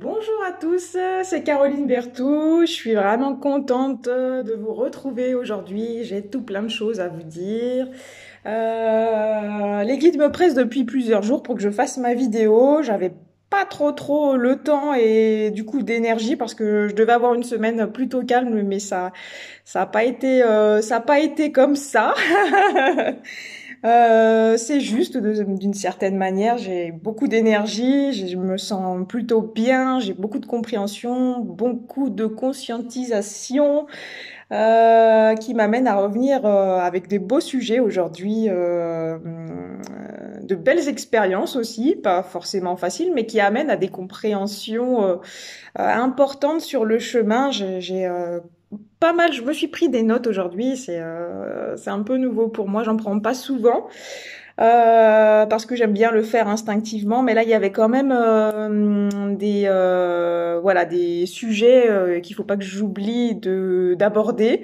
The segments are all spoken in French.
Bonjour à tous, c'est Caroline Bertou. Je suis vraiment contente de vous retrouver aujourd'hui. J'ai tout plein de choses à vous dire. Euh, les guides me pressent depuis plusieurs jours pour que je fasse ma vidéo. J'avais pas trop trop le temps et du coup d'énergie parce que je devais avoir une semaine plutôt calme, mais ça ça a pas été euh, ça a pas été comme ça. Euh, c'est juste d'une certaine manière. J'ai beaucoup d'énergie, je me sens plutôt bien, j'ai beaucoup de compréhension, beaucoup de conscientisation euh, qui m'amène à revenir euh, avec des beaux sujets aujourd'hui, de belles expériences aussi, pas forcément faciles, mais qui amènent à des compréhensions importantes sur le chemin. J'ai pas mal, je me suis pris des notes aujourd'hui, c'est euh, un peu nouveau pour moi, j'en prends pas souvent. Euh, parce que j'aime bien le faire instinctivement, mais là il y avait quand même euh, des voilà des sujets qu'il faut pas que j'oublie d'aborder.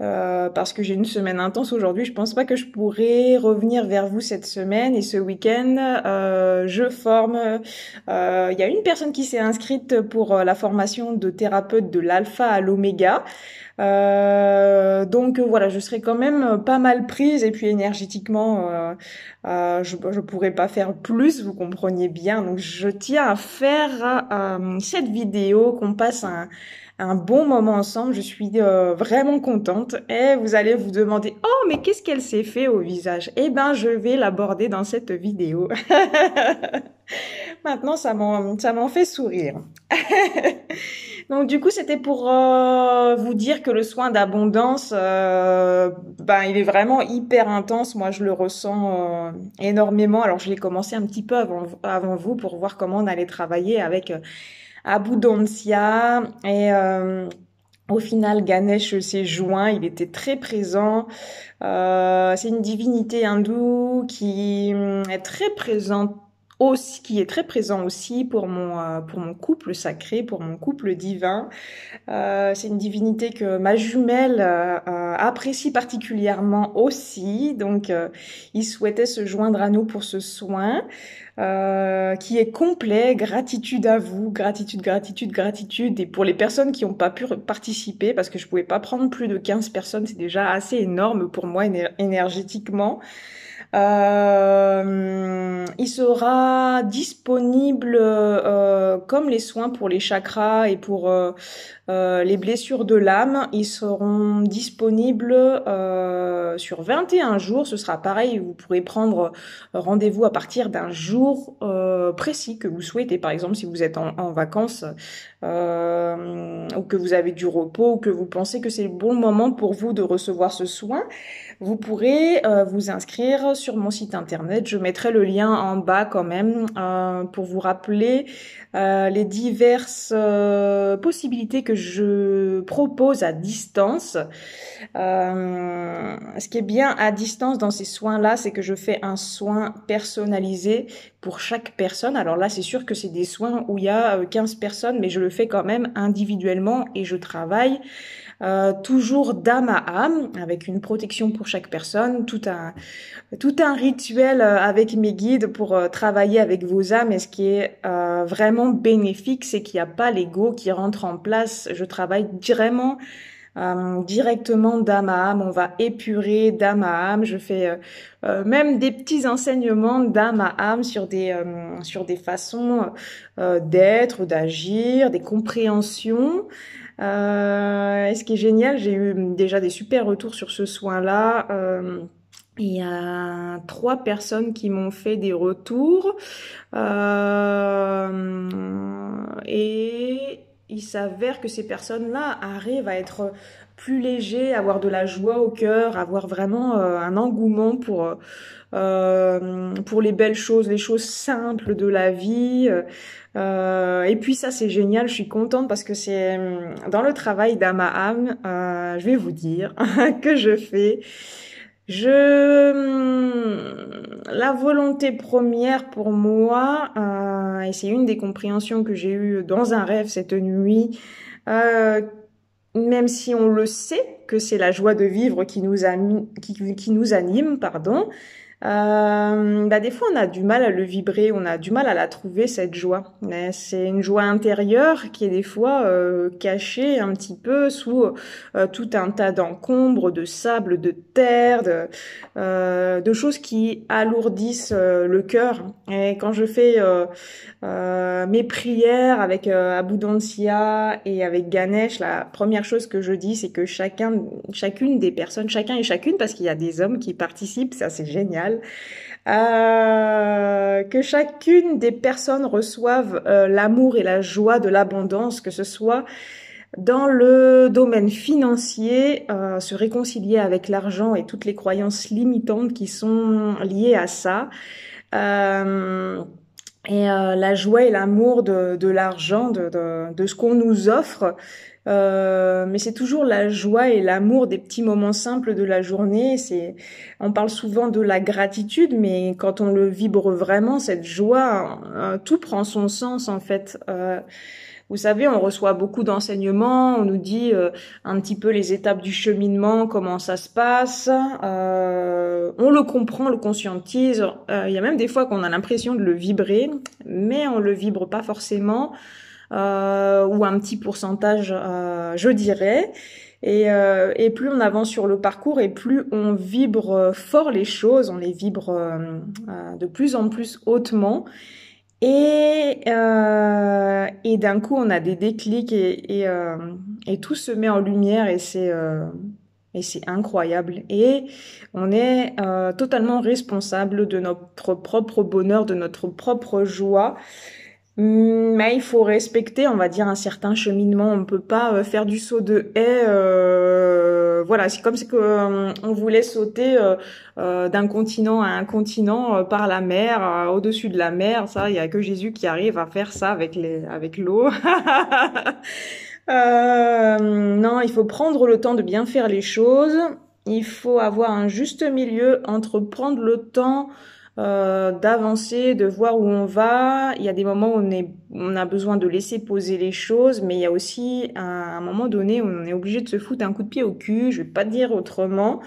Euh, parce que j'ai une semaine intense aujourd'hui. Je pense pas que je pourrai revenir vers vous cette semaine et ce week-end. Euh, je forme. Il euh, y a une personne qui s'est inscrite pour la formation de thérapeute de l'alpha à l'oméga. Euh, donc euh, voilà, je serai quand même euh, pas mal prise et puis énergétiquement, je, ne pourrais pas faire plus, vous comprenez bien. Donc je tiens à faire cette vidéo, qu'on passe un, bon moment ensemble. Je suis vraiment contente. Et vous allez vous demander, oh, mais qu'est-ce qu'elle s'est fait au visage Eh ben, je vais l'aborder dans cette vidéo. Maintenant, ça m'en fait sourire. Donc du coup, c'était pour euh, vous dire que le soin d'abondance, euh, ben il est vraiment hyper intense. Moi, je le ressens euh, énormément. Alors, je l'ai commencé un petit peu avant, avant, vous pour voir comment on allait travailler avec Abundancia et au final, Ganesh s'est joint, il était très présent. c'est une divinité hindoue qui hum, est très présente aussi, qui est très présent aussi pour mon, euh, pour mon couple sacré, pour mon couple divin. Euh, c'est une divinité que ma jumelle euh, apprécie particulièrement aussi. Donc, il souhaitait se joindre à nous pour ce soin qui est complet. Gratitude à vous, gratitude, gratitude, gratitude. Et pour les personnes qui n'ont pas pu participer, parce que je pouvais pas prendre plus de 15 personnes, c'est déjà assez énorme pour moi énergétiquement. Euh, il sera disponible euh, comme les soins pour les chakras et pour euh, euh, les blessures de l'âme, ils seront disponibles euh, sur 21 jours. Ce sera pareil, vous pourrez prendre euh, rendez-vous à partir d'un jour précis que vous souhaitez. Par exemple, si vous êtes en, en vacances ou que vous avez du repos ou que vous pensez que c'est le bon moment pour vous de recevoir ce soin, vous pourrez vous inscrire sur mon site internet. Je mettrai le lien en bas quand même pour vous rappeler les diverses possibilités que je propose à distance. Euh, ce qui est bien à distance dans ces soins-là, c'est que je fais un soin personnalisé pour chaque personne. Alors là, c'est sûr que c'est des soins où il y a 15 euh, personnes, mais je le fais quand même individuellement et je travaille euh, toujours d'âme à âme, avec une protection pour chaque personne, tout un, tout un rituel euh, avec mes guides pour euh, travailler avec vos âmes. Et ce qui est vraiment bénéfique, c'est qu'il n'y a pas l'ego qui rentre en place. Je travaille vraiment directement d'âme à âme, on va épurer d'âme à âme. Je fais même des petits enseignements d'âme à âme sur des sur des façons d'être, d'agir, des compréhensions. Euh, ce qui est génial, j'ai eu déjà des super retours sur ce soin-là. Euh, il y a trois personnes qui m'ont fait des retours euh, et il s'avère que ces personnes-là arrivent à être plus légers, avoir de la joie au cœur, avoir vraiment un engouement pour pour les belles choses, les choses simples de la vie. Euh, et puis ça, c'est génial. Je suis contente parce que c'est hum, dans le travail d'Amaham, euh, je vais vous dire que je fais. Je hum, la volonté première pour moi, euh, et c'est une des compréhensions que j'ai eues dans un rêve cette nuit. Euh, même si on le sait que c'est la joie de vivre qui nous, qui nous anime, pardon, euh, bah, des fois on a du mal à le vibrer, on a du mal à la trouver cette joie. C'est une joie intérieure qui est des fois euh, cachée un petit peu sous euh, tout un tas d'encombres, de sable, de terre, de, de choses qui alourdissent le cœur. Et quand je fais mes prières avec Aboudansia et avec Ganesh, la première chose que je dis c'est que chacun, chacune des personnes, chacun et chacune, parce qu'il y a des hommes qui participent, ça c'est génial euh, que chacune des personnes reçoive euh, l'amour et la joie de l'abondance, que ce soit dans le domaine financier, euh, se réconcilier avec l'argent et toutes les croyances limitantes qui sont liées à ça et euh, la joie et l'amour de, de l'argent, de, de, ce qu'on nous offre. Euh, mais c'est toujours la joie et l'amour des petits moments simples de la journée. C'est, on parle souvent de la gratitude, mais quand on le vibre vraiment, cette joie, euh, tout prend son sens en fait. Vous savez, on reçoit beaucoup d'enseignements, on nous dit euh, un petit peu les étapes du cheminement, comment ça se passe. Euh, on le comprend, on le conscientise. Euh, il y a même des fois qu'on a l'impression de le vibrer, mais on le vibre pas forcément, ou un petit pourcentage, je dirais. Et, plus on avance sur le parcours et plus on vibre fort les choses, on les vibre de plus en plus hautement. Et, euh, et d'un coup, on a des déclics et, euh, tout se met en lumière et c'est euh, et c'est incroyable. Et on est totalement responsable de notre propre bonheur, de notre propre joie. Mm, mais il faut respecter, on va dire, un certain cheminement. On ne peut pas euh, faire du saut de haie. Euh, voilà, c'est comme si euh, on voulait sauter d'un continent à un continent par la mer, au-dessus de la mer. Ça, il n'y a que Jésus qui arrive à faire ça avec l'eau. non, il faut prendre le temps de bien faire les choses. Il faut avoir un juste milieu entre prendre le temps euh, d'avancer, de voir où on va. Il y a des moments où on, est, on a besoin de laisser poser les choses, mais il y a aussi un, moment donné où on est obligé de se foutre un coup de pied au cul, je vais pas dire autrement.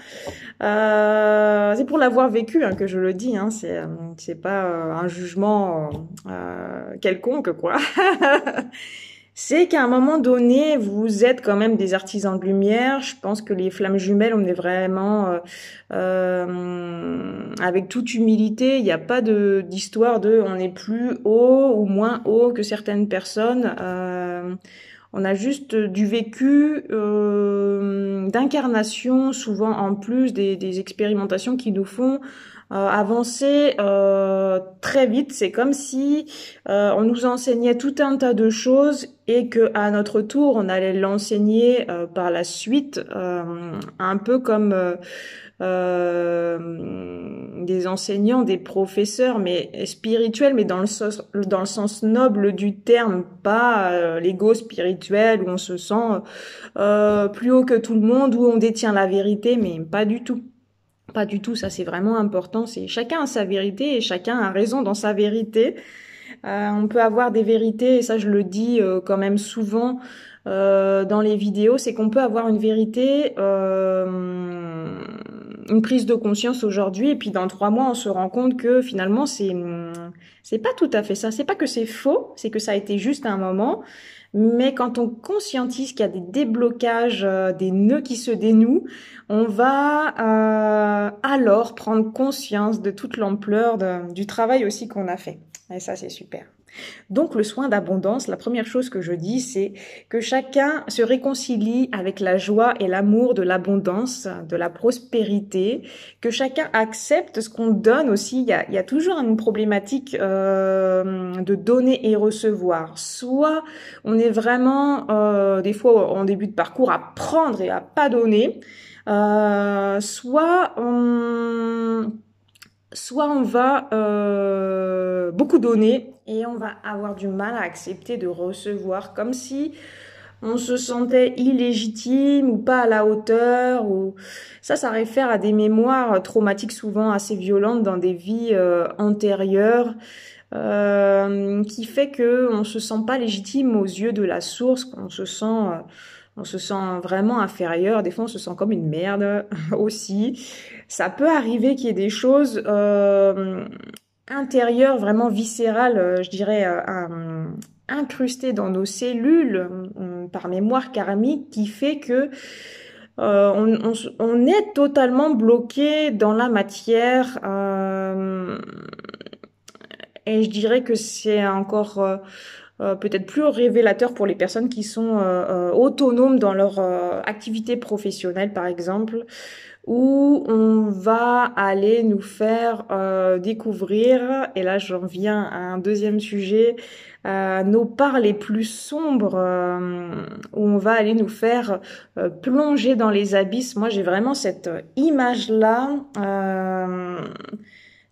Euh, c'est pour l'avoir vécu hein, que je le dis, hein, c'est, euh, c'est pas euh, un jugement quelconque, quoi. c'est qu'à un moment donné, vous êtes quand même des artisans de lumière. Je pense que les flammes jumelles, on est vraiment euh, euh, avec toute humilité. Il n'y a pas de d'histoire de on est plus haut ou moins haut que certaines personnes. Euh, on a juste du vécu d'incarnation, souvent en plus des, des expérimentations qui nous font euh, avancer euh, très vite. C'est comme si euh, on nous enseignait tout un tas de choses et que à notre tour on allait l'enseigner par la suite, un peu comme des enseignants, des professeurs, mais spirituels, mais dans le sens, dans le sens noble du terme, pas l'ego spirituel où on se sent plus haut que tout le monde, où on détient la vérité, mais pas du tout pas du tout, ça c'est vraiment important, c'est chacun a sa vérité et chacun a raison dans sa vérité. Euh, on peut avoir des vérités, et ça je le dis euh, quand même souvent euh, dans les vidéos, c'est qu'on peut avoir une vérité, une prise de conscience aujourd'hui, et puis dans trois mois on se rend compte que finalement c'est hum, c'est pas tout à fait ça. C'est pas que c'est faux, c'est que ça a été juste un moment. Mais quand on conscientise qu'il y a des déblocages, euh, des nœuds qui se dénouent, on va euh, alors prendre conscience de toute l'ampleur du travail aussi qu'on a fait. Et ça, c'est super. Donc le soin d'abondance, la première chose que je dis, c'est que chacun se réconcilie avec la joie et l'amour de l'abondance, de la prospérité, que chacun accepte ce qu'on donne aussi. Il y, a, toujours une problématique euh, de donner et recevoir. Soit on est vraiment, euh, des fois en début de parcours, à prendre et à pas donner. Euh, soit on soit on va beaucoup donner et on va avoir du mal à accepter de recevoir comme si on se sentait illégitime ou pas à la hauteur ou ça ça réfère à des mémoires traumatiques souvent assez violentes dans des vies euh, antérieures euh, qui fait que on se sent pas légitime aux yeux de la source qu'on se sent euh, on se sent vraiment inférieur, des fois on se sent comme une merde aussi. Ça peut arriver qu'il y ait des choses euh, intérieure, vraiment viscérale, euh, je dirais, euh, incrusté dans nos cellules euh, par mémoire karmique qui fait que on, est totalement bloqué dans la matière et je dirais que c'est encore peut-être plus révélateur pour les personnes qui sont autonomes dans leur activité professionnelle par exemple où on va aller nous faire euh, découvrir, et là j'en viens à un deuxième sujet, euh, nos parts les plus sombres, euh, où on va aller nous faire plonger dans les abysses. Moi j'ai vraiment cette image-là.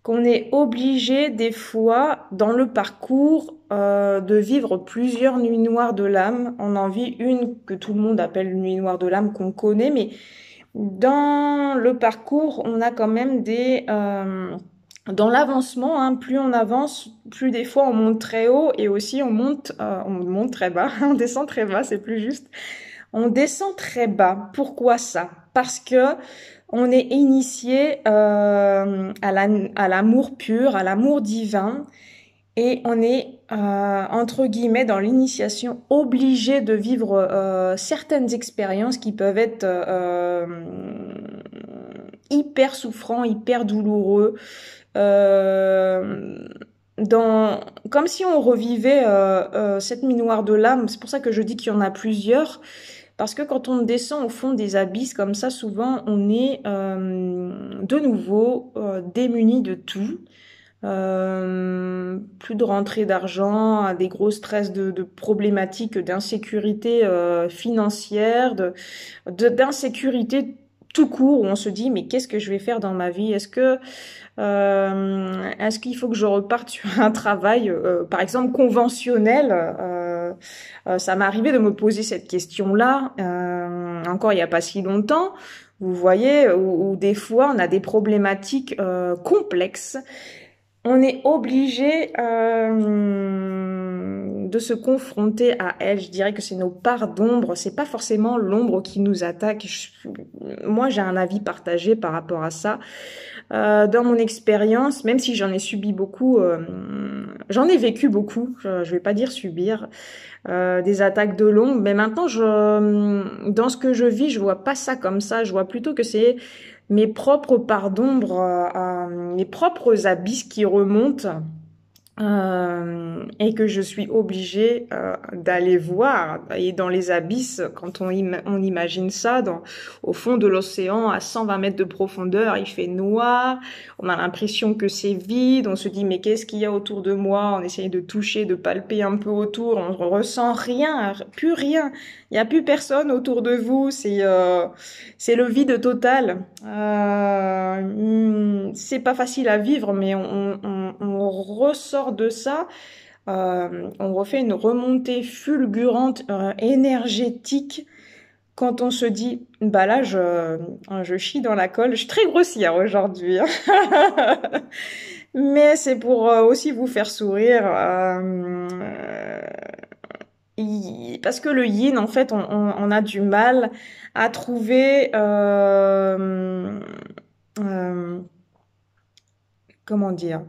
qu'on est obligé des fois dans le parcours de vivre plusieurs nuits noires de l'âme. On en vit une que tout le monde appelle nuit noire de l'âme qu'on connaît, mais dans le parcours, on a quand même des... Euh, dans l'avancement, hein, plus on avance, plus des fois on monte très haut et aussi on monte, euh, on monte très bas, on descend très bas, c'est plus juste. On descend très bas. Pourquoi ça Parce que on est initié euh, à l'amour pur, à l'amour divin, et on est euh, entre guillemets, dans l'initiation, obligée de vivre euh, certaines expériences qui peuvent être euh, hyper souffrants, hyper douloureux. dans, comme si on revivait cette minoire de l'âme. C'est pour ça que je dis qu'il y en a plusieurs. Parce que quand on descend au fond des abysses comme ça, souvent, on est de nouveau démuni de tout. Euh, plus de rentrée d'argent, des gros stress de, problématiques d'insécurité euh, financière, d'insécurité tout court où on se dit mais qu'est-ce que je vais faire dans ma vie Est-ce que euh, est-ce qu'il faut que je reparte sur un travail par exemple conventionnel Ça m'est arrivé de me poser cette question là encore il n'y a pas si longtemps. Vous voyez, où, des fois on a des problématiques complexes on est obligé euh, de se confronter à elle. Je dirais que c'est nos parts d'ombre. C'est pas forcément l'ombre qui nous attaque. moi, j'ai un avis partagé par rapport à ça. Euh, dans mon expérience, même si j'en ai subi beaucoup, euh, j'en ai vécu beaucoup. Je, vais pas dire subir des attaques de l'ombre, mais maintenant, je, dans ce que je vis, je vois pas ça comme ça. Je vois plutôt que c'est mes propres parts d'ombre, euh, euh, mes propres abysses qui remontent euh, et que je suis obligée euh, d'aller voir. Et dans les abysses, quand on, on imagine ça, dans, au fond de l'océan, à 120 mètres de profondeur, il fait noir, on a l'impression que c'est vide, on se dit mais qu'est-ce qu'il y a autour de moi On essaye de toucher, de palper un peu autour, on ressent rien, plus rien. Il n'y a plus personne autour de vous, c'est euh, le vide total. Hmm, c'est pas facile à vivre, mais on on, ressort de ça, euh, on refait une remontée fulgurante euh, énergétique quand on se dit bah là hein, je, chie dans la colle, je suis très grossière aujourd'hui. Hein. Mais c'est pour euh, aussi vous faire sourire. parce que le yin, en fait, on, a du mal à trouver... comment dire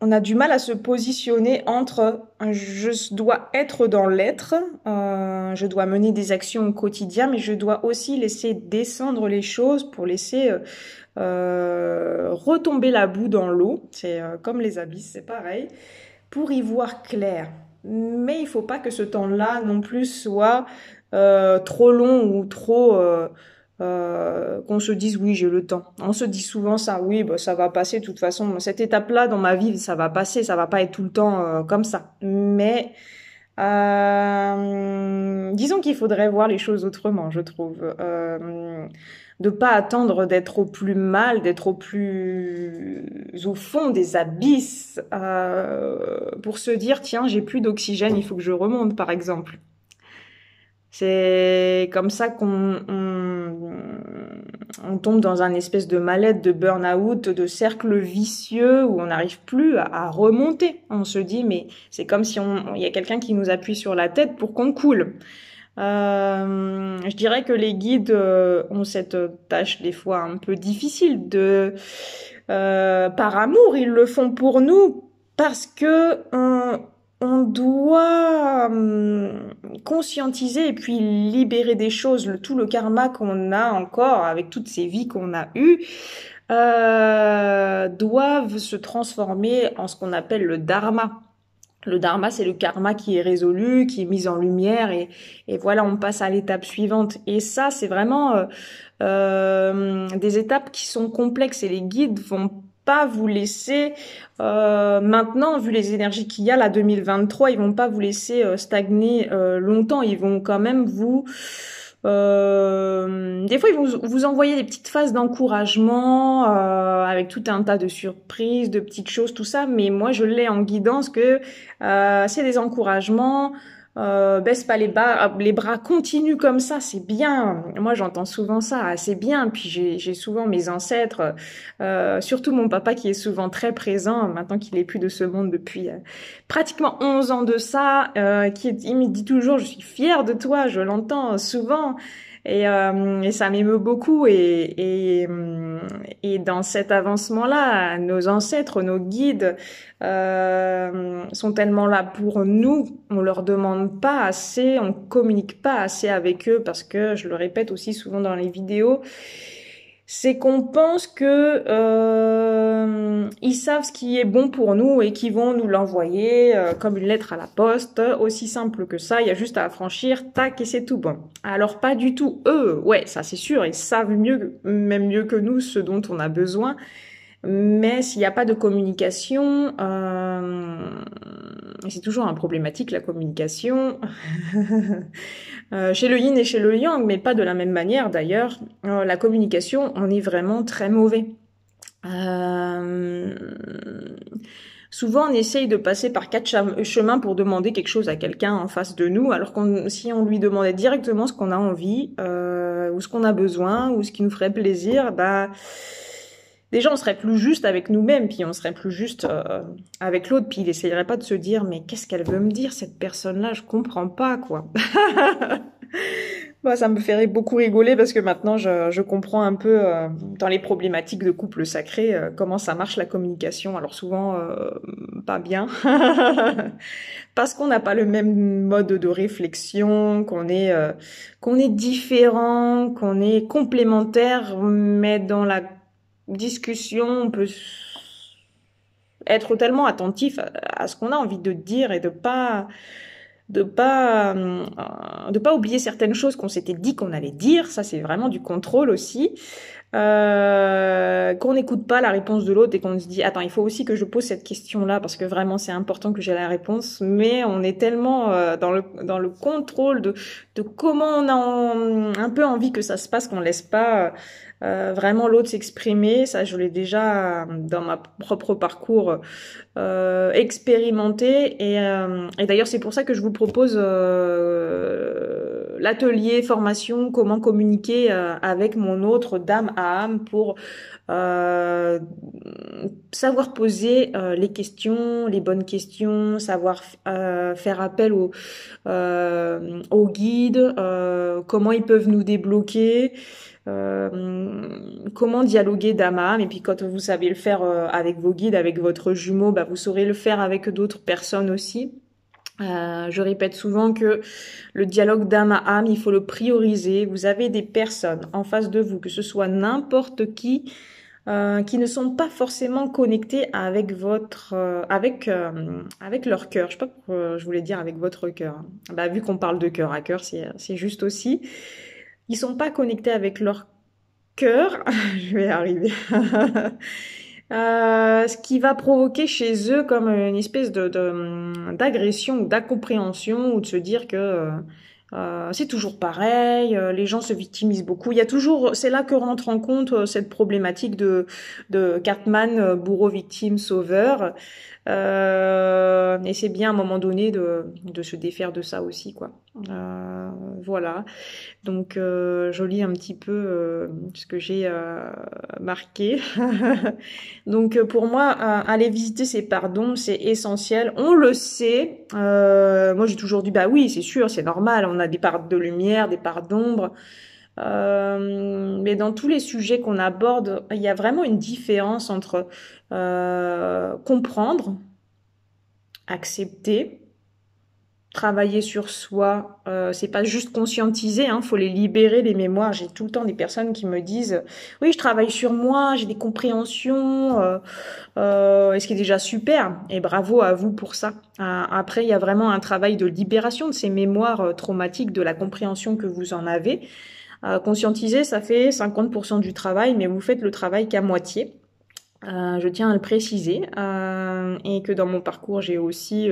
on a du mal à se positionner entre je dois être dans l'être, euh, je dois mener des actions au quotidien, mais je dois aussi laisser descendre les choses pour laisser euh, euh, retomber la boue dans l'eau. C'est comme les abysses, c'est pareil, pour y voir clair. Mais il faut pas que ce temps-là non plus soit trop long ou trop euh, qu'on se dise oui j'ai le temps. On se dit souvent ça, oui bah, ça va passer de toute façon. Cette étape-là dans ma vie ça va passer, ça va pas être tout le temps euh, comme ça. Mais euh, disons qu'il faudrait voir les choses autrement, je trouve. Euh, de pas attendre d'être au plus mal, d'être au plus au fond des abysses pour se dire tiens j'ai plus d'oxygène, il faut que je remonte par exemple. C'est comme ça qu'on on, tombe dans un espèce de mal de burn-out, de cercle vicieux où on n'arrive plus à, remonter. On se dit mais c'est comme si il y a quelqu'un qui nous appuie sur la tête pour qu'on coule. Euh, je dirais que les guides euh, ont cette tâche des fois un peu difficile de euh, par amour ils le font pour nous parce que euh, on doit hum, conscientiser et puis libérer des choses, tout le karma qu'on a encore avec toutes ces vies qu'on a eues. Euh, doivent se transformer en ce qu'on appelle le dharma. Le dharma, c'est le karma qui est résolu, qui est mis en lumière, et, voilà, on passe à l'étape suivante. Et ça, c'est vraiment euh, euh, des étapes qui sont complexes, et les guides vont pas vous laisser euh, maintenant, vu les énergies qu'il y a là 2023, ils vont pas vous laisser euh, stagner euh, longtemps. Ils vont quand même vous des fois, ils vont vous envoyer des petites phases d'encouragement avec tout un tas de surprises, de petites choses, tout ça. Mais moi, je l'ai en guidance que c'est des encouragements. Euh, baisse pas les, bas, ah, les bras, continuent comme ça, c'est bien. Moi, j'entends souvent ça, ah, c'est bien. Puis j'ai souvent mes ancêtres, euh, surtout mon papa qui est souvent très présent, maintenant qu'il est plus de ce monde depuis euh, pratiquement 11 ans de ça, euh, qui il me dit toujours, je suis fier de toi, je l'entends souvent. Euh, et, ça m'émeut beaucoup. Et, dans cet avancement-là, nos ancêtres, nos guides euh, sont tellement là pour nous. On leur demande pas assez, on communique pas assez avec eux parce que, je le répète aussi souvent dans les vidéos, c'est qu'on pense que euh, ils savent ce qui est bon pour nous et qu'ils vont nous l'envoyer euh, comme une lettre à la poste, aussi simple que ça, il y a juste à affranchir, tac et c'est tout bon. Alors pas du tout, eux, ouais, ça c'est sûr, ils savent mieux, même mieux que nous ce dont on a besoin mais s'il n'y a pas de communication, euh, c'est toujours un problématique la communication euh, chez le Yin et chez le Yang, mais pas de la même manière d'ailleurs. Euh, la communication, on est vraiment très mauvais. Euh, souvent, on essaye de passer par quatre chemins pour demander quelque chose à quelqu'un en face de nous, alors qu'on si on lui demandait directement ce qu'on a envie, ou ce qu'on a besoin, ou ce qui nous ferait plaisir, bah déjà on serait plus juste avec nous-mêmes, puis on serait plus juste euh, avec l'autre, puis il essayerait pas de se dire mais qu'est-ce qu'elle veut me dire cette personne-là, je comprends pas quoi. Moi, ça me ferait beaucoup rigoler parce que maintenant, je, je comprends un peu euh, dans les problématiques de couple sacré euh, comment ça marche la communication. Alors souvent, pas bien, parce qu'on n'a pas le même mode de réflexion, qu'on est qu'on est différent, qu'on est complémentaire, mais dans la discussion, on peut être tellement attentif à ce qu'on a envie de dire et de pas de pas euh, de pas oublier certaines choses qu'on s'était dit qu'on allait dire ça c'est vraiment du contrôle aussi euh, qu'on n'écoute pas la réponse de l'autre et qu'on se dit attends il faut aussi que je pose cette question là parce que vraiment c'est important que j'ai la réponse mais on est tellement euh, dans le dans le contrôle de de comment on a un peu envie que ça se passe qu'on laisse pas euh, vraiment l'autre s'exprimer. Ça, je l'ai déjà euh, dans ma propre parcours euh, expérimenté. Euh, et, d'ailleurs, c'est pour ça que je vous propose l'atelier formation comment communiquer avec mon autre dame à âme pour savoir poser les questions, les bonnes questions, savoir faire appel aux guides, comment ils peuvent nous débloquer. Euh, comment dialoguer âme Et puis quand vous savez le faire euh, avec vos guides, avec votre jumeau, bah, vous saurez le faire avec d'autres personnes aussi. Euh, je répète souvent que le dialogue d'âme à âme, il faut le prioriser. Vous avez des personnes en face de vous, que ce soit n'importe qui, qui ne sont pas forcément connectées avec votre, avec, avec leur cœur. Je sais pas pourquoi je voulais dire avec votre cœur. Bah, vu qu'on parle de cœur à cœur, c'est juste aussi ils sont pas connectés avec leur cœur. Je vais arriver. Euh, ce qui va provoquer chez eux comme une espèce de hum, d'agression ou d'incompréhension ou de se dire que euh, euh, c'est toujours pareil, les gens se victimisent beaucoup. Il y a toujours, c'est là que rentre en compte cette problématique de de Cartman bourreau victime sauveur. Euh, et c'est bien à un moment donné de, de, se défaire de ça aussi, quoi. Euh, voilà. Donc euh, je lis un petit peu euh, ce que j'ai euh, marqué. Donc pour moi, aller visiter ces pardons, c'est essentiel. On le sait. moi j'ai toujours dit bah oui, c'est sûr, c'est normal. On a des parts de lumière, des parts d'ombre. Euh, mais dans tous les sujets qu'on aborde, il y a vraiment une différence entre euh, comprendre, accepter, travailler sur soi, euh, c'est pas juste conscientiser, hein, faut les libérer les mémoires. J'ai tout le temps des personnes qui me disent oui je travaille sur moi, j'ai des compréhensions, euh, euh, ce qui est déjà super et bravo à vous pour ça. Euh, après il y a vraiment un travail de libération de ces mémoires euh, traumatiques, de la compréhension que vous en avez. Euh, conscientiser, ça fait 50% du travail, mais vous faites le travail qu'à moitié. Euh, je tiens à le préciser euh, et que dans mon parcours j'ai aussi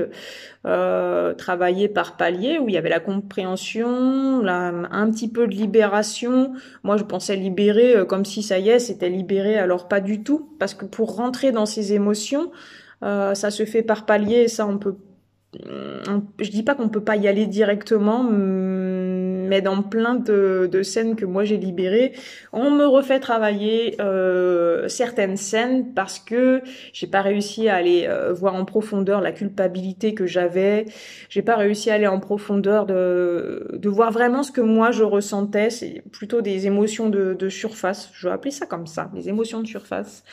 travaillé par palier où il y avait la compréhension, un petit peu de libération. Moi je pensais libérer comme si ça y est c'était libéré alors pas du tout parce que pour rentrer dans ces émotions ça se fait par palier ça on peut je dis pas qu'on peut pas y aller directement mais mais dans plein de, scènes que moi j'ai libérées, on me refait travailler euh, certaines scènes parce que j'ai pas réussi à aller euh, voir en profondeur la culpabilité que j'avais, j'ai pas réussi à aller en profondeur de, voir vraiment ce que moi je ressentais, c'est plutôt des émotions de, de surface, je vais appeler ça comme ça, des émotions de surface.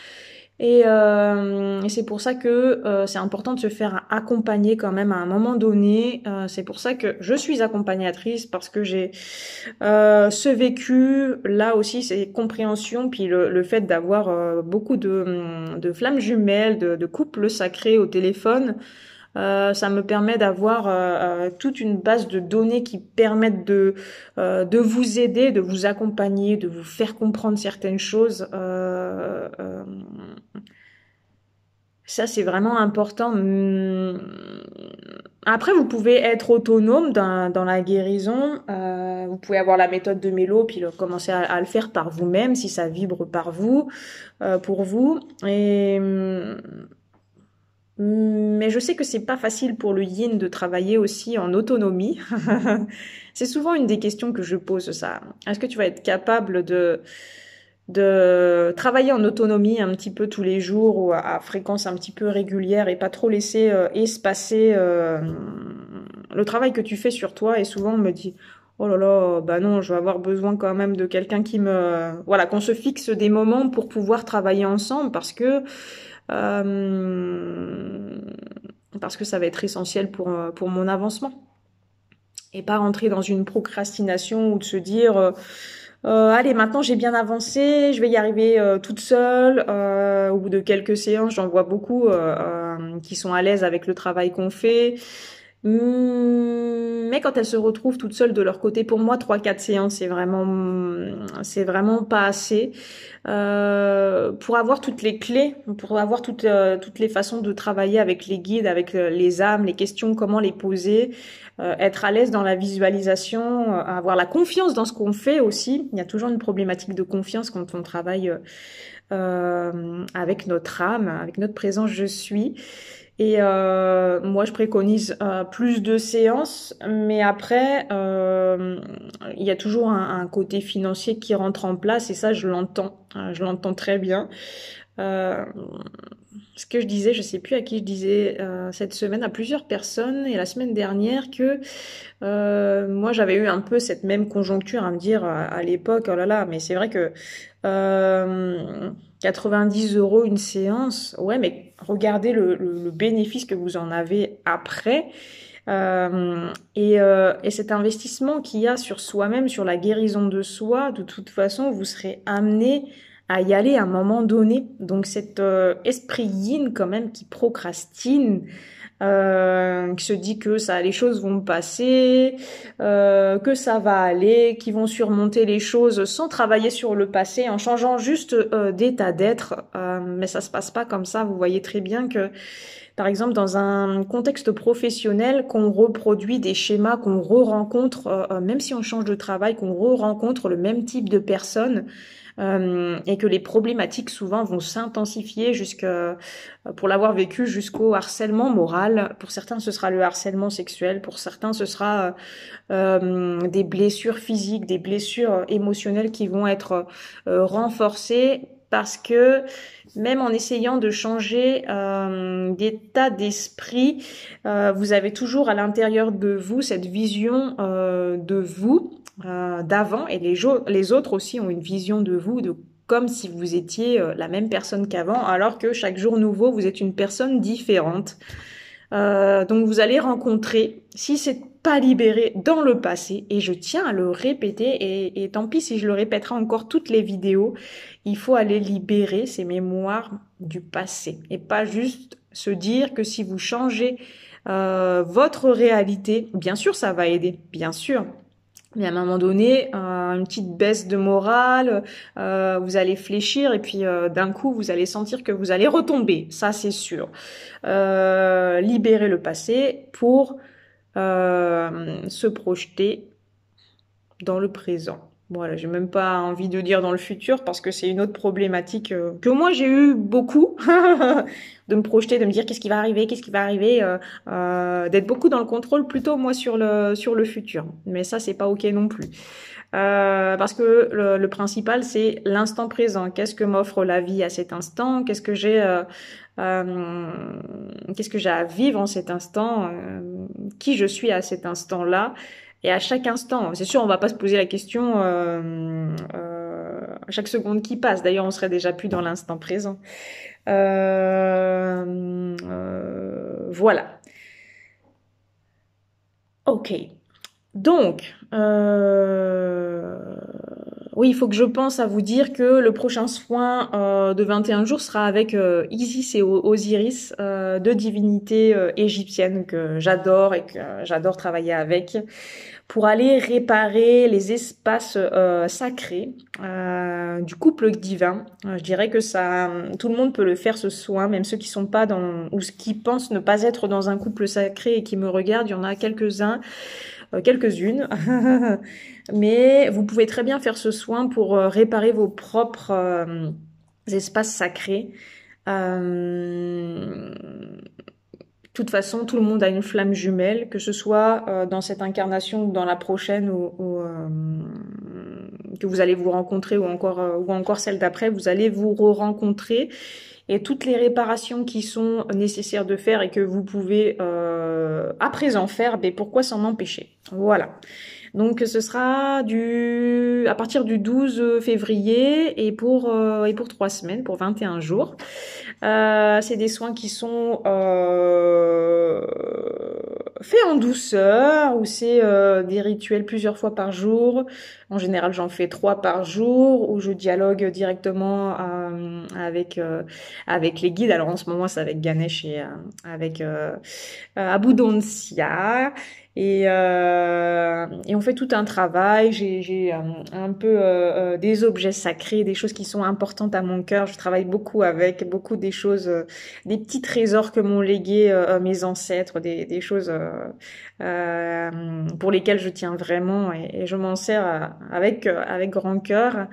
Euh, et, c'est pour ça que euh, c'est important de se faire accompagner quand même à un moment donné. Euh, c'est pour ça que je suis accompagnatrice parce que j'ai ce vécu là aussi, c'est compréhensions puis le, le fait d'avoir beaucoup de, de, flammes jumelles, de, de couples sacrés au téléphone. Euh, ça me permet d'avoir euh, euh, toute une base de données qui permettent de, euh, de vous aider, de vous accompagner, de vous faire comprendre certaines choses. ça, c'est vraiment important. Hmm. Après, vous pouvez être autonome dans, dans la guérison. vous pouvez avoir la méthode de Mélo, puis commencer à, à, le faire par vous-même, si ça vibre par vous, pour vous. Et hmm, mais je sais que c'est pas facile pour le yin de travailler aussi en autonomie. c'est souvent une des questions que je pose ça. Est-ce que tu vas être capable de de travailler en autonomie un petit peu tous les jours ou à, fréquence un petit peu régulière et pas trop laisser euh, espacer euh, le travail que tu fais sur toi et souvent on me dit oh là là bah non je vais avoir besoin quand même de quelqu'un qui me voilà qu'on se fixe des moments pour pouvoir travailler ensemble parce que euh, parce que ça va être essentiel pour, euh, pour mon avancement. Et pas rentrer dans une procrastination ou de se dire, euh, allez, maintenant j'ai bien avancé, je vais y arriver toute seule. au bout de quelques séances, j'en vois beaucoup qui sont à l'aise avec le travail qu'on fait. Mm, mais quand elles se retrouvent toutes seules de leur côté, pour moi, 3-4 séances, c'est vraiment, c'est vraiment pas assez euh, pour avoir toutes les clés, pour avoir toutes, euh, toutes les façons de travailler avec les guides, avec euh, les âmes, les questions, comment les poser, euh, être à l'aise dans la visualisation, avoir la confiance dans ce qu'on fait aussi. Il y a toujours une problématique de confiance quand on travaille avec notre âme, avec notre présence, je suis. Et euh, moi, je préconise euh, plus de séances, mais après, euh, il y a toujours un, côté financier qui rentre en place, et ça, je l'entends, hein, je l'entends très bien. ce que je disais, je ne sais plus à qui je disais cette semaine, à plusieurs personnes, et la semaine dernière, que moi, j'avais eu un peu cette même conjoncture à me dire à, à l'époque, oh là là, mais c'est vrai que 90 euros une séance, ouais, mais regardez le, bénéfice que vous en avez après. Euh, et, euh, et, cet investissement qu'il y a sur soi-même, sur la guérison de soi, de toute façon, vous serez amené à y aller à un moment donné. Donc cet euh, esprit yin quand même qui procrastine, euh, qui se dit que ça, les choses vont passer, euh, que ça va aller, qui vont surmonter les choses sans travailler sur le passé, en changeant juste euh, d'état d'être. mais ça se passe pas comme ça. Vous voyez très bien que, par exemple, dans un contexte professionnel, qu'on reproduit des schémas, qu'on re-rencontre, même si on change de travail, qu'on re-rencontre le même type de personnes. Euh, et que les problématiques souvent vont s'intensifier jusque euh, pour l'avoir vécu jusqu'au harcèlement moral. Pour certains, ce sera le harcèlement sexuel. Pour certains, ce sera euh, des blessures physiques, des blessures émotionnelles qui vont être renforcées parce que même en essayant de changer euh, d'état d'esprit, vous avez toujours à l'intérieur de vous cette vision de vous euh, d'avant et les, autres aussi ont une vision de vous, de comme si vous étiez euh, la même personne qu'avant, alors que chaque jour nouveau, vous êtes une personne différente. Euh, donc vous allez rencontrer, si c'est pas libéré dans le passé, et je tiens à le répéter, et, tant pis si je le répéterai encore toutes les vidéos, il faut aller libérer ces mémoires du passé, et pas juste se dire que si vous changez euh, votre réalité, bien sûr ça va aider, bien sûr, mais à un moment donné, euh, une petite baisse de morale, euh, vous allez fléchir et puis euh, d'un coup, vous allez sentir que vous allez retomber, ça c'est sûr. libérer le passé pour se projeter dans le présent. Voilà, j'ai même pas envie de dire dans le futur parce que c'est une autre problématique euh, que moi j'ai eu beaucoup de me projeter, de me dire qu'est-ce qui va arriver, qu'est-ce qui va arriver, euh, euh, d'être beaucoup dans le contrôle plutôt moi sur le sur le futur. Mais ça c'est pas ok non plus parce que le, le principal c'est l'instant présent. Qu'est-ce que m'offre la vie à cet instant Qu'est-ce que j'ai Qu'est-ce que j'ai à vivre en cet instant Qui je suis à cet instant là et à chaque instant, c'est sûr, on va pas se poser la question euh, euh chaque seconde qui passe. D'ailleurs, on serait déjà plus dans l'instant présent. Euh, euh, voilà. Ok. Donc, oui, il faut que je pense à vous dire que le prochain soin euh, de 21 jours sera avec euh, Isis et Osiris, euh, deux divinités égyptiennes que j'adore et que j'adore travailler avec, pour aller réparer les espaces sacrés du couple divin. je dirais que ça, tout le monde peut le faire ce soin, même ceux qui sont pas dans ou qui pensent ne pas être dans un couple sacré et qui me regardent, il y en a quelques-uns. Euh, quelques-unes. Mais vous pouvez très bien faire ce soin pour euh, réparer vos propres euh, espaces sacrés. De toute façon, tout le monde a une flamme jumelle, que ce soit dans cette incarnation ou dans la prochaine, ou, que vous allez vous rencontrer, ou encore, ou encore celle d'après, vous allez vous re-rencontrer et toutes les réparations qui sont nécessaires de faire et que vous pouvez euh, à présent faire, ben pourquoi s'en empêcher Voilà. Donc ce sera du à partir du 12 février et pour euh, et pour trois semaines, pour 21 jours. Euh, c'est des soins qui sont euh, faits en douceur ou c'est euh, des rituels plusieurs fois par jour. En général, j'en fais trois par jour où je dialogue directement avec avec les guides. Alors en ce moment, c'est avec Ganesh et avec euh, et, euh, et, on fait tout un travail. J'ai euh, un peu euh, euh, des objets sacrés, des choses qui sont importantes à mon cœur. Je travaille beaucoup avec, beaucoup des choses, des petits trésors que m'ont légué mes ancêtres, des, des choses pour lesquelles je tiens vraiment et, je m'en sers avec, avec grand cœur.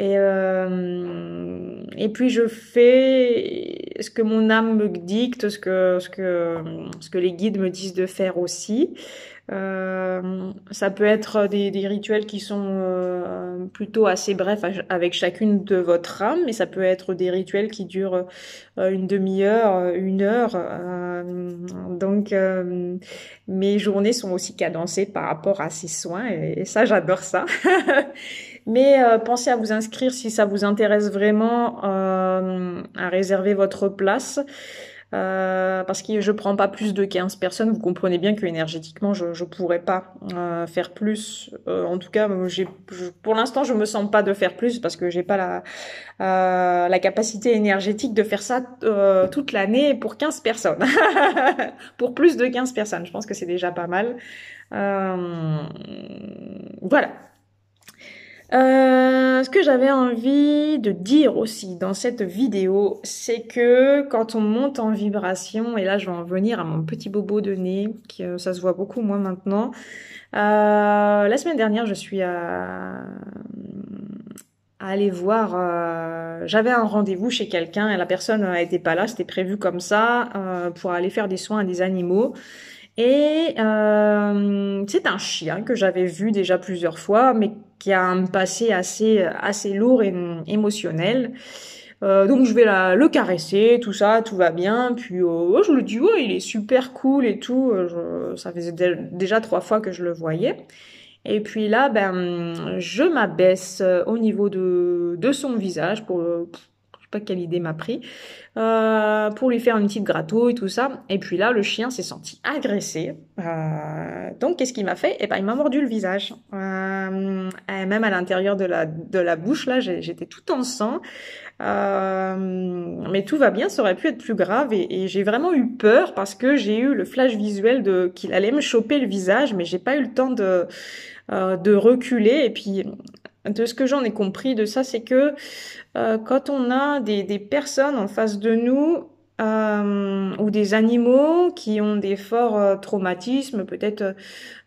Et, euh, et puis je fais ce que mon âme me dicte, ce que, ce que, ce que les guides me disent de faire aussi. Euh, ça peut être des, des rituels qui sont euh, plutôt assez brefs avec chacune de votre âme, mais ça peut être des rituels qui durent une demi-heure, une heure. donc, mes journées sont aussi cadencées par rapport à ces soins, et ça, j'adore ça. Mais euh, pensez à vous inscrire si ça vous intéresse vraiment euh, à réserver votre place. Euh, parce que je prends pas plus de 15 personnes, vous comprenez bien que énergétiquement je ne pourrais pas faire plus. en tout cas, pour l'instant je me sens pas de faire plus parce que j'ai pas la la capacité énergétique de faire ça toute l'année pour 15 personnes, pour plus de 15 personnes. Je pense que c'est déjà pas mal. voilà. Euh, ce que j'avais envie de dire aussi dans cette vidéo, c'est que quand on monte en vibration, et là je vais en venir à mon petit bobo de nez, qui, euh, ça se voit beaucoup moins maintenant. Euh, la semaine dernière, je suis à, aller voir. J'avais un rendez-vous chez quelqu'un et la personne n'était pas là, c'était prévu comme ça pour aller faire des soins à des animaux. Et euh, c'est un chien que j'avais vu déjà plusieurs fois, mais qui a un passé assez, assez lourd et émotionnel. Euh, donc je vais le caresser, tout ça, tout va bien. Puis euh, oh, je le dis, oh, il est super cool et tout. ça faisait déjà trois fois que je le voyais. Et puis là, ben, je m'abaisse au niveau de, de son visage pour, pas quelle idée m'a pris, euh, pour lui faire une petite et tout ça. Et puis là, le chien s'est senti agressé. Euh, donc, qu'est-ce qu'il m'a fait Eh ben, il m'a mordu le visage. Euh, même à l'intérieur de la, de la bouche, là, j'étais tout en sang. mais tout va bien, ça aurait pu être plus grave. Et, j'ai vraiment eu peur parce que j'ai eu le flash visuel de qu'il allait me choper le visage, mais j'ai pas eu le temps de... de reculer et puis de ce que j'en ai compris de ça, c'est que euh, quand on a des, personnes en face de nous euh, ou des animaux qui ont des forts euh, traumatismes, peut-être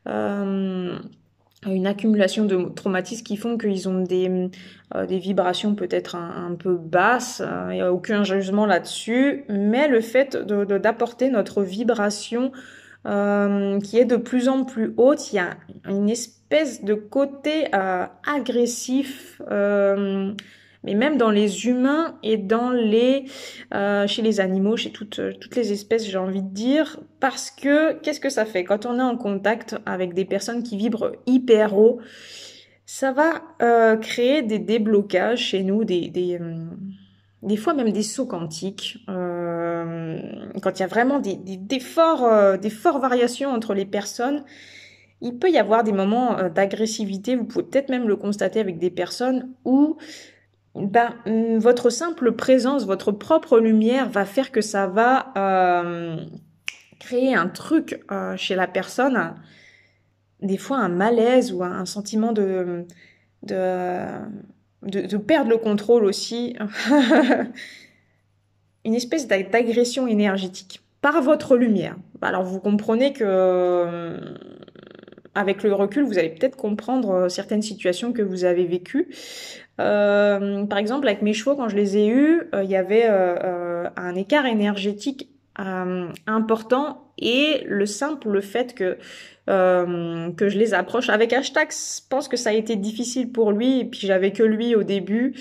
une accumulation de traumatismes qui font qu'ils ont des, vibrations peut-être un, peu basses, il n'y a aucun jugement là-dessus, mais le fait d'apporter notre vibration euh, qui est de plus en plus haute. Il y a une espèce de côté euh, agressif, euh, mais même dans les humains et dans les, euh, chez les animaux, chez toutes, toutes les espèces, j'ai envie de dire, parce que qu'est-ce que ça fait quand on est en contact avec des personnes qui vibrent hyper haut Ça va créer des déblocages chez nous, des, des des fois même des sauts quantiques, euh, quand il y a vraiment des, forts, euh, fortes variations entre les personnes, il peut y avoir des moments euh, d'agressivité, vous pouvez peut-être même le constater avec des personnes où ben, hum, votre simple présence, votre propre lumière va faire que ça va créer un truc chez la personne, des fois un malaise ou un, sentiment de... de de, perdre le contrôle aussi, une espèce d'agression énergétique par votre lumière. Alors vous comprenez que euh, avec le recul, vous allez peut-être comprendre euh, certaines situations que vous avez vécues. Euh, par exemple, avec mes chevaux, quand je les ai eus, il y avait un écart énergétique euh, important et le simple le fait que euh, que je les approche avec hashtag je pense que ça a été difficile pour lui et puis j'avais que lui au début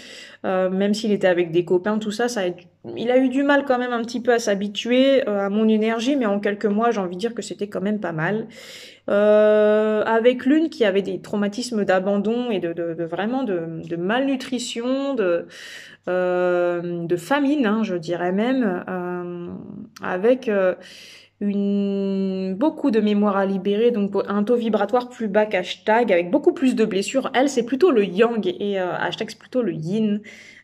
euh, même s'il était avec des copains tout ça ça il a eu du mal quand même un petit peu à s'habituer euh, à mon énergie mais en quelques mois j'ai envie de dire que c'était quand même pas mal euh, avec l'une qui avait des traumatismes d'abandon et de, de, de, vraiment de, de malnutrition de euh, de famine, hein, je dirais même, euh, avec euh, une, beaucoup de mémoire à libérer, donc un taux vibratoire plus bas qu'hashtag, avec beaucoup plus de blessures. Elle, c'est plutôt le yang et hashtag, c'est plutôt le yin.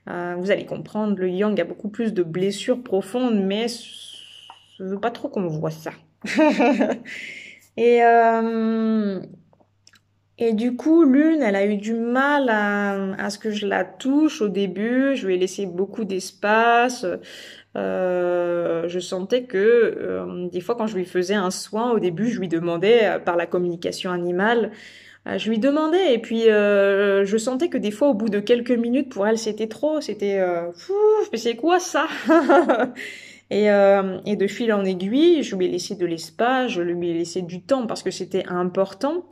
vous allez comprendre, le yang a beaucoup plus de blessures profondes, mais je veux pas trop qu'on voit ça. et euh, et du coup, l'une, elle a eu du mal à, ce que je la touche au début. Je lui ai laissé beaucoup d'espace. Euh, je sentais que euh, des fois, quand je lui faisais un soin au début, je lui demandais euh, par la communication animale. Je lui demandais et puis je sentais que des fois au bout de quelques minutes pour elle c'était trop, c'était mais c'est quoi ça Et, et, de fil en aiguille, je lui ai laissé de l'espace, je lui ai laissé du temps parce que c'était important.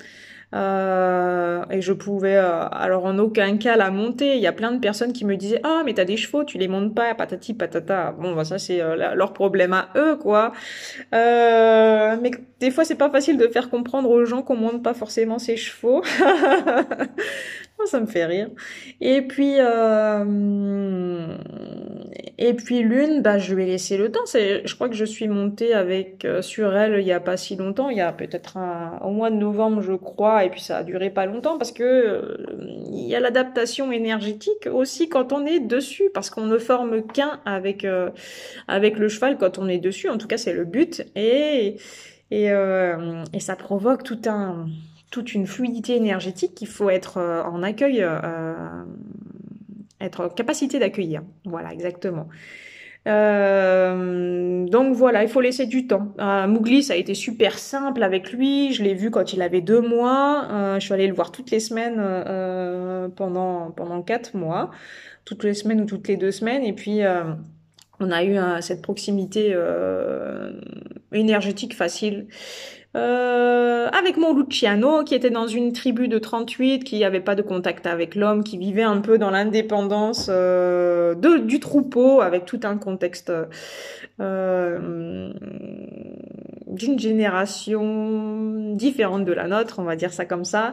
Euh, et je pouvais, euh, alors en aucun cas la monter. Il y a plein de personnes qui me disaient, ah oh, mais t'as des chevaux, tu les montes pas, patati patata. Bon, bah, ça c'est euh, leur problème à eux, quoi. Euh, mais des fois c'est pas facile de faire comprendre aux gens qu'on monte pas forcément ses chevaux. Oh, ça me fait rire. Et puis, euh, et puis l'une, bah, je vais laisser le temps. C'est, je crois que je suis montée avec euh, sur elle il y a pas si longtemps, il y a peut-être un... au mois de novembre, je crois, et puis ça a duré pas longtemps parce que euh, il y a l'adaptation énergétique aussi quand on est dessus, parce qu'on ne forme qu'un avec avec le cheval quand on est dessus. En tout cas, c'est le but et et, et ça provoque tout un toute une fluidité énergétique qu'il faut être euh, en accueil, euh, euh, être en capacité d'accueillir. Voilà, exactement. donc voilà, il faut laisser du temps. Mougli ça a été super simple avec lui. Je l'ai vu quand il avait deux mois. je suis allée le voir toutes les semaines pendant pendant quatre mois, toutes les semaines ou toutes les deux semaines. Et puis on a eu cette proximité énergétique facile. Euh, avec mon Luciano qui était dans une tribu de 38, qui n'avait pas de contact avec l'homme, qui vivait un peu dans l'indépendance euh, du troupeau, avec tout un contexte euh, d'une génération différente de la nôtre, on va dire ça comme ça.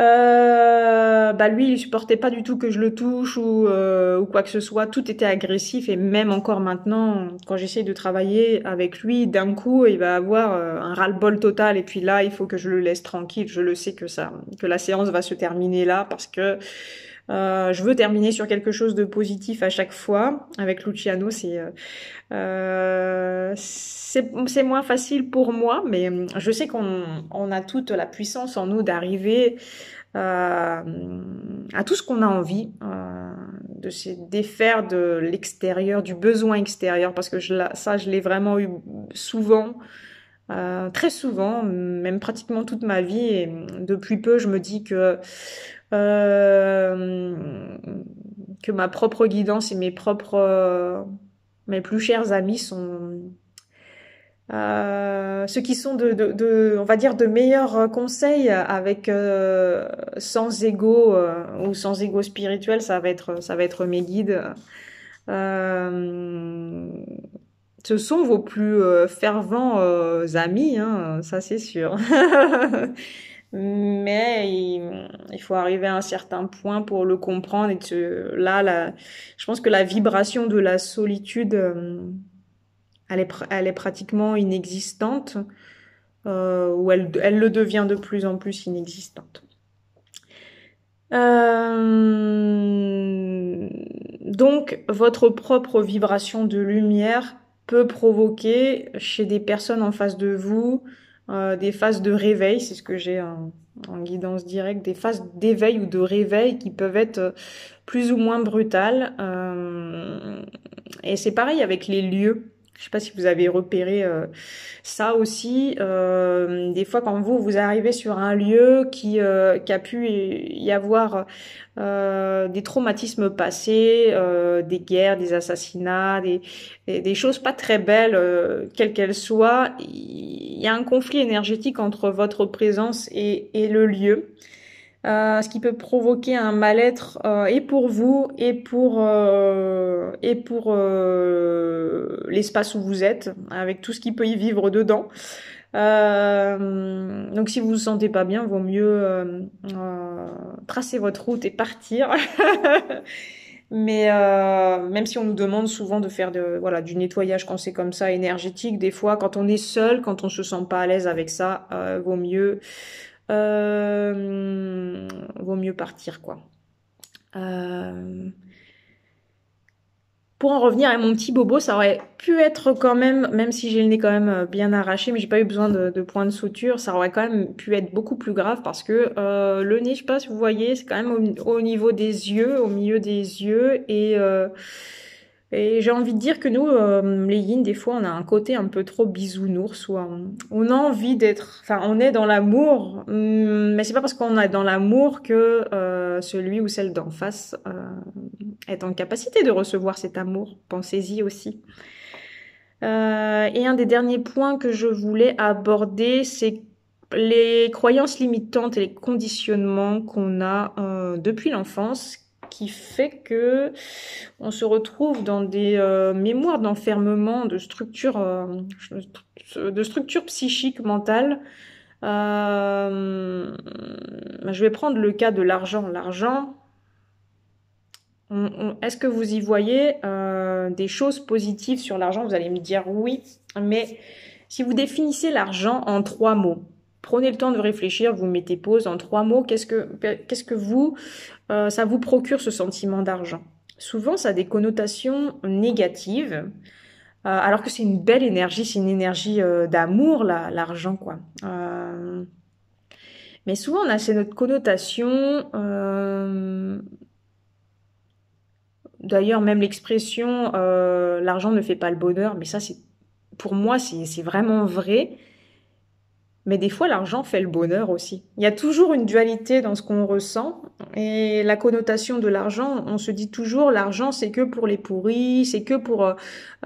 Euh, bah lui, il supportait pas du tout que je le touche ou, euh, ou quoi que ce soit. Tout était agressif et même encore maintenant, quand j'essaye de travailler avec lui, d'un coup, il va avoir euh, un ras-le-bol total. Et puis là, il faut que je le laisse tranquille. Je le sais que ça, que la séance va se terminer là parce que euh, je veux terminer sur quelque chose de positif à chaque fois. Avec Luciano, c'est euh, euh, c'est moins facile pour moi, mais hum, je sais qu'on a toute la puissance en nous d'arriver à tout ce qu'on a envie, de se défaire de l'extérieur, du besoin extérieur, parce que ça, je l'ai vraiment eu souvent. très souvent, même pratiquement toute ma vie, et hum, depuis peu, je me dis que euh, que ma propre guidance et mes propres, euh, mes plus chers amis sont euh, ceux qui sont de, de, on va dire, de meilleurs conseils avec sans ego ou sans ego spirituel, ça va être, ça va être mes guides ce sont vos plus euh, fervents euh, amis, hein, ça c'est sûr. Mais il, faut arriver à un certain point pour le comprendre et là, je pense que la vibration de la solitude, euh, elle est, elle est pratiquement inexistante ou elle, le devient de plus en plus inexistante. donc, votre propre vibration de lumière peut provoquer chez des personnes en face de vous euh, des phases de réveil, c'est ce que j'ai en, guidance directe, des phases d'éveil ou de réveil qui peuvent être euh, plus ou moins brutales. Euh, et c'est pareil avec les lieux. Je sais pas si vous avez repéré euh, ça aussi. Euh, des fois, quand vous vous arrivez sur un lieu qui, euh, qui a pu y avoir des traumatismes passés, des guerres, des assassinats, des, des, choses pas très belles, quelles qu'elles soient, il y a un conflit énergétique entre votre présence et le lieu. Euh, ce qui peut provoquer un mal-être euh, et pour vous et pour euh, et pour l'espace où vous êtes, avec tout ce qui peut y vivre dedans. donc si vous vous sentez pas bien, vaut mieux tracer votre route et partir. Mais même si on nous demande souvent de faire de, voilà du nettoyage quand c'est comme ça énergétique, des fois quand on est seul, quand on se sent pas à l'aise avec ça, vaut mieux euh, vaut mieux partir quoi. Euh, pour en revenir à mon petit bobo, ça aurait pu être quand même, même si j'ai le nez quand même euh, bien arraché, mais j'ai pas eu besoin de, points de suture, ça aurait quand même pu être beaucoup plus grave parce que le nez, je sais pas si vous voyez, c'est quand même au, au, niveau des yeux, au milieu des yeux et et j'ai envie de dire que nous, euh, les yin, des fois, on a un côté un peu trop bisounours, soit on, a envie d'être, enfin, on est dans l'amour, mm, mais c'est pas parce qu'on est dans l'amour que euh, celui ou celle d'en face euh, est en capacité de recevoir cet amour. Pensez-y aussi. et un des derniers points que je voulais aborder, c'est les croyances limitantes et les conditionnements qu'on a depuis l'enfance qui fait que on se retrouve dans des euh, mémoires d'enfermement, de structures, euh, de structures psychiques, mentales. Euh, je vais prendre le cas de l'argent. L'argent, est-ce que vous y voyez des choses positives sur l'argent Vous allez me dire oui, mais si vous définissez l'argent en trois mots, Prenez le temps de réfléchir, vous mettez pause en trois mots. Qu'est-ce que, quest que vous, euh, ça vous procure ce sentiment d'argent Souvent, ça a des connotations négatives, euh, alors que c'est une belle énergie, c'est une énergie euh, d'amour, l'argent, quoi. mais souvent, on a notre connotation D'ailleurs, même l'expression l'argent ne fait pas le bonheur, mais ça, c'est pour moi, c'est vraiment vrai. Mais des fois, l'argent fait le bonheur aussi. Il y a toujours une dualité dans ce qu'on ressent. Et la connotation de l'argent, on se dit toujours, l'argent, c'est que pour les pourris, c'est que pour euh,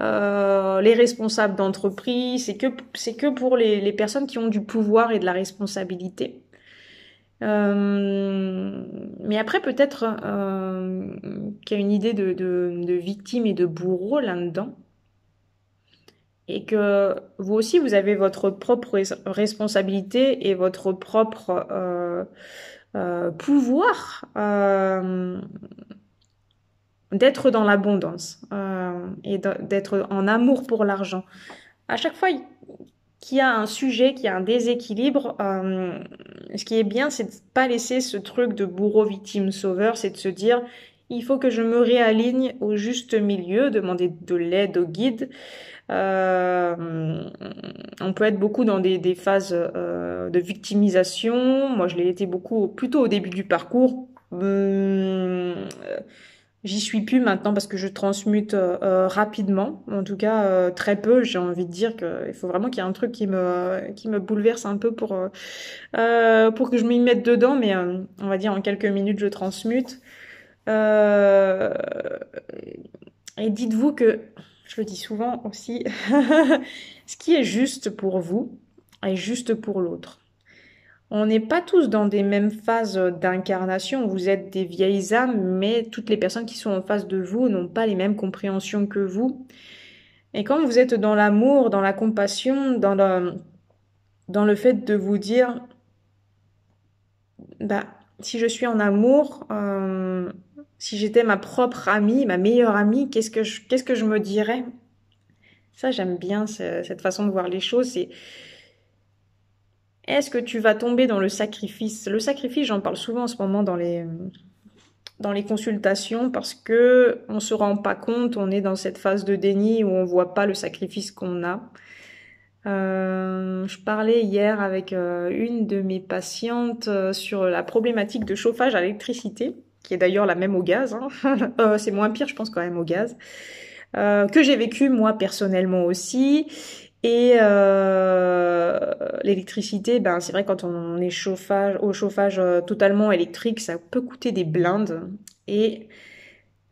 euh, les responsables d'entreprise, c'est que, c'est que pour les, personnes qui ont du pouvoir et de la responsabilité. Euh, mais après, peut-être qu'il y a une idée de, de, de victime et de bourreau là-dedans et que vous aussi, vous avez votre propre responsabilité et votre propre euh, euh, pouvoir euh, d'être dans l'abondance et d'être en amour pour l'argent. À chaque fois qu'il y a un sujet, qu'il y a un déséquilibre, ce qui est bien, c'est de pas laisser ce truc de bourreau victime sauveur, c'est de se dire il faut que je me réaligne au juste milieu, demander de l'aide au guide, euh, on peut être beaucoup dans des, phases euh, de victimisation. Moi, je l'ai été beaucoup plutôt au début du parcours. Hum, j'y suis plus maintenant parce que je transmute euh, rapidement, en tout cas très peu. J'ai envie de dire qu'il faut vraiment qu'il y ait un truc qui me qui me bouleverse un peu pour pour que je m'y mette dedans, mais on va dire en quelques minutes je transmute. et dites-vous que je le dis souvent aussi, ce qui est juste pour vous est juste pour l'autre. On n'est pas tous dans des mêmes phases d'incarnation. Vous êtes des vieilles âmes, mais toutes les personnes qui sont en face de vous n'ont pas les mêmes compréhensions que vous. Et quand vous êtes dans l'amour, dans la compassion, dans le, dans le fait de vous dire, bah, si je suis en amour, euh, si j'étais ma propre amie, ma meilleure amie, qu'est-ce que je, qu'est-ce que je me dirais Ça, j'aime bien cette façon de voir les choses. C'est est-ce que tu vas tomber dans le sacrifice Le sacrifice, j'en parle souvent en ce moment dans les dans les consultations parce que on se rend pas compte, on est dans cette phase de déni où on voit pas le sacrifice qu'on a. Euh, je parlais hier avec euh, une de mes patientes euh, sur la problématique de chauffage à l'électricité qui est d'ailleurs la même au gaz. Hein. Euh, c'est moins pire, je pense, quand même au gaz. Euh, que j'ai vécu moi personnellement aussi. Et euh, l'électricité, ben c'est vrai quand on est au chauffage totalement électrique, ça peut coûter des blindes. Et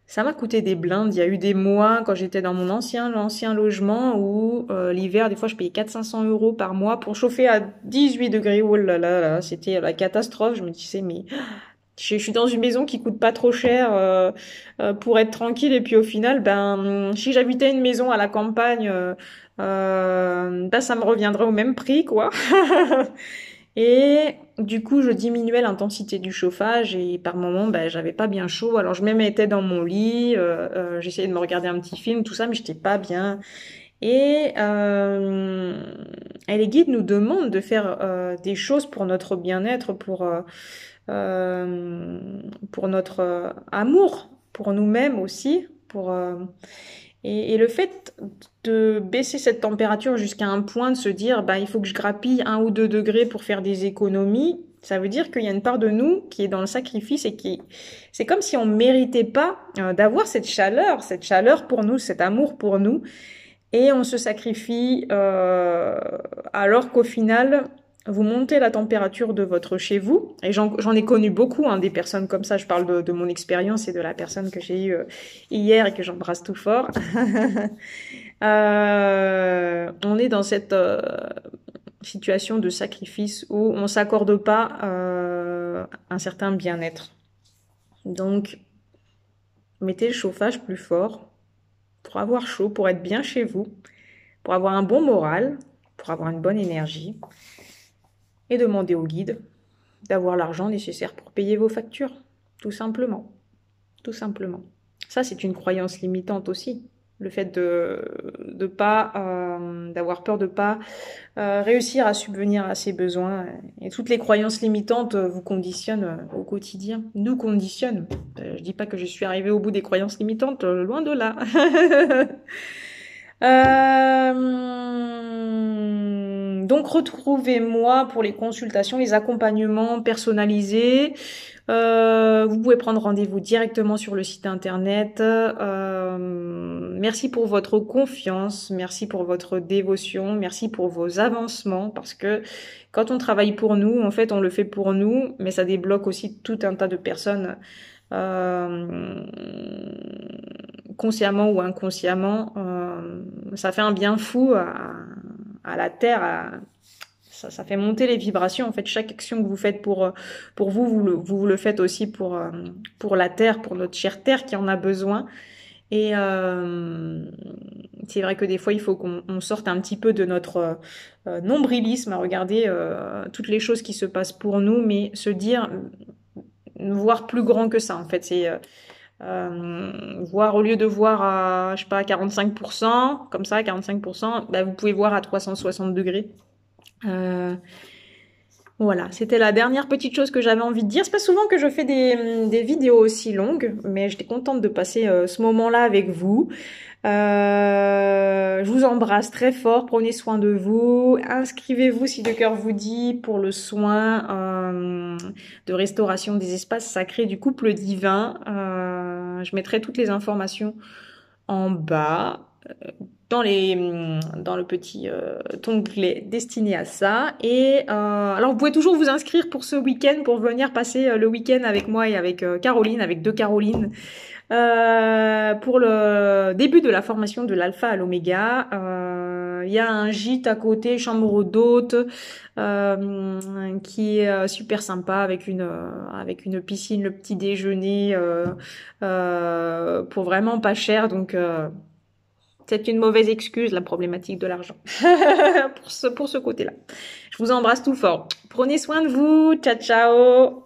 ça m'a coûté des blindes. Il y a eu des mois quand j'étais dans mon ancien, logement où l'hiver, des fois, je payais 400-500 euros par mois pour chauffer à 18 degrés. Oh là là, là c'était la catastrophe. Je me disais, mais je, suis dans une maison qui coûte pas trop cher euh, euh, pour être tranquille et puis au final, ben si j'habitais une maison à la campagne, euh, euh ben, ça me reviendrait au même prix quoi. et du coup, je diminuais l'intensité du chauffage et par moment, ben j'avais pas bien chaud. Alors je me dans mon lit, j'essayais de me regarder un petit film, tout ça, mais j'étais pas bien. Et, euh, les guides nous demandent de faire des choses pour notre bien-être, pour, euh, pour notre euh, amour, pour nous-mêmes aussi, pour euh, et, le fait de baisser cette température jusqu'à un point de se dire bah il faut que je grappille un ou deux degrés pour faire des économies, ça veut dire qu'il y a une part de nous qui est dans le sacrifice et qui, c'est comme si on ne méritait pas d'avoir cette chaleur, cette chaleur pour nous, cet amour pour nous, et on se sacrifie alors qu'au final vous montez la température de votre chez vous, et j'en ai connu beaucoup, hein, des personnes comme ça, je parle de, mon expérience et de la personne que j'ai eue euh, hier et que j'embrasse tout fort. Euh, on est dans cette euh, situation de sacrifice où on ne s'accorde pas un certain bien-être. Donc, mettez le chauffage plus fort pour avoir chaud, pour être bien chez vous, pour avoir un bon moral, pour avoir une bonne énergie et demandez au guide d'avoir l'argent nécessaire pour payer vos factures, tout simplement. Tout simplement. Ça, c'est une croyance limitante aussi. Le fait de, pas, euh, d'avoir peur de pas euh, réussir à subvenir à ses besoins. Et toutes les croyances limitantes euh, vous conditionnent au quotidien, nous conditionnent. Je dis pas que je suis arrivée au bout des croyances limitantes, loin de là. donc retrouvez-moi pour les consultations, les accompagnements personnalisés. Euh, vous pouvez prendre rendez-vous directement sur le site internet. Euh, merci pour votre confiance, merci pour votre dévotion, merci pour vos avancements, parce que quand on travaille pour nous, en fait, on le fait pour nous, mais ça débloque aussi tout un tas de personnes. Euh, consciemment ou inconsciemment, ça fait un bien fou à, à la terre, Ça, fait monter les vibrations. En fait, chaque action que vous faites pour, euh, pour vous, vous le, faites aussi pour, euh, pour la terre, pour notre chère terre qui en a besoin. Et euh, c'est vrai que des fois, il faut qu'on sorte un petit peu de notre nombrilisme à regarder toutes les choses qui se passent pour nous, mais se dire, voir plus grand que ça. En fait, c'est euh, voir au lieu de voir à je sais pas à 45% comme ça à 45% bah, vous pouvez voir à 360 degrés euh, voilà, c'était la dernière petite chose que j'avais envie de dire. C'est pas souvent que je fais des, vidéos aussi longues, mais j'étais contente de passer euh, ce moment-là avec vous. Euh, je vous embrasse très fort, prenez soin de vous, inscrivez-vous si le cœur vous dit pour le soin euh, de restauration des espaces sacrés du couple divin. Euh, je mettrai toutes les informations en bas dans les mm, dans le petit euh, onglet destiné à ça et alors vous pouvez toujours vous inscrire pour ce week-end pour venir passer le week-end avec moi et avec Caroline avec deux Carolines euh, pour le début de la formation de l'alpha à l'oméga, euh, il y a un gîte à côté, chambre d'hôte, euh, qui est super sympa avec une avec une piscine, le petit déjeuner pour vraiment pas cher. Donc c'est une mauvaise excuse, la problématique de l'argent. pour ce, pour ce côté-là. Je vous embrasse tout fort. Prenez soin de vous. Ciao, ciao.